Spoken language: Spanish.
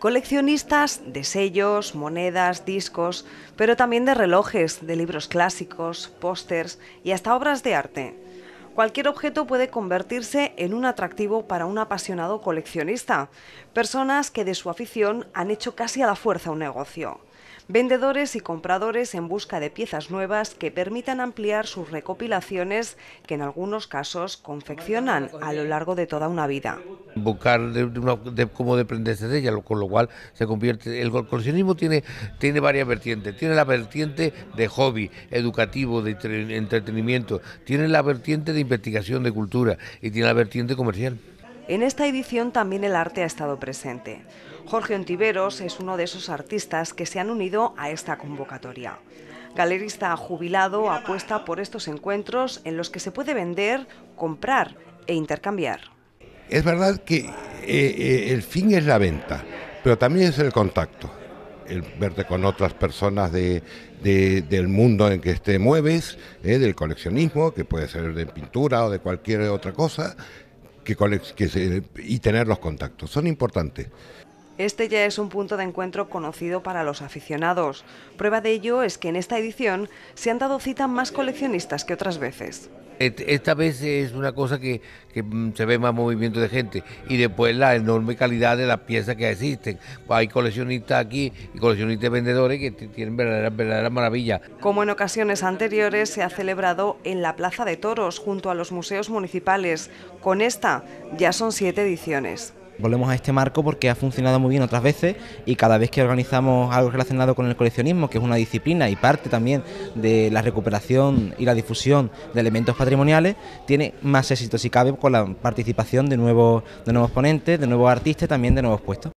Coleccionistas de sellos, monedas, discos, pero también de relojes, de libros clásicos, pósters y hasta obras de arte. Cualquier objeto puede convertirse en un atractivo para un apasionado coleccionista, personas que de su afición han hecho casi a la fuerza un negocio. Vendedores y compradores en busca de piezas nuevas que permitan ampliar sus recopilaciones que en algunos casos confeccionan a lo largo de toda una vida buscar de, de de, cómo de ella, con lo cual se convierte. El coleccionismo tiene, tiene varias vertientes. Tiene la vertiente de hobby, educativo, de entretenimiento, tiene la vertiente de investigación de cultura y tiene la vertiente comercial. En esta edición también el arte ha estado presente. Jorge Ontiveros es uno de esos artistas que se han unido a esta convocatoria. Galerista jubilado apuesta por estos encuentros en los que se puede vender, comprar e intercambiar. Es verdad que eh, eh, el fin es la venta, pero también es el contacto, el verte con otras personas del mundo en que te mueves, eh, del coleccionismo, que puede ser de pintura o de cualquier otra cosa, y tener los contactos. Son importantes. Este ya es un punto de encuentro conocido para los aficionados. Prueba de ello es que en esta edición se han dado cita más coleccionistas que otras veces. Esta vez es una cosa que, mm, se ve más movimiento de gente y después la enorme calidad de las piezas que existen. Hay coleccionistas aquí y coleccionistas vendedores que tienen verdaderas verdadera maravillas. Como en ocasiones anteriores, se ha celebrado en la Plaza de Toros junto a los museos municipales. Con esta ya son siete ediciones volvemos a este marco porque ha funcionado muy bien otras veces y cada vez que organizamos algo relacionado con el coleccionismo, que es una disciplina y parte también de la recuperación y la difusión de elementos patrimoniales, tiene más éxito si cabe con la participación de nuevos, de nuevos ponentes, de nuevos artistas también de nuevos puestos.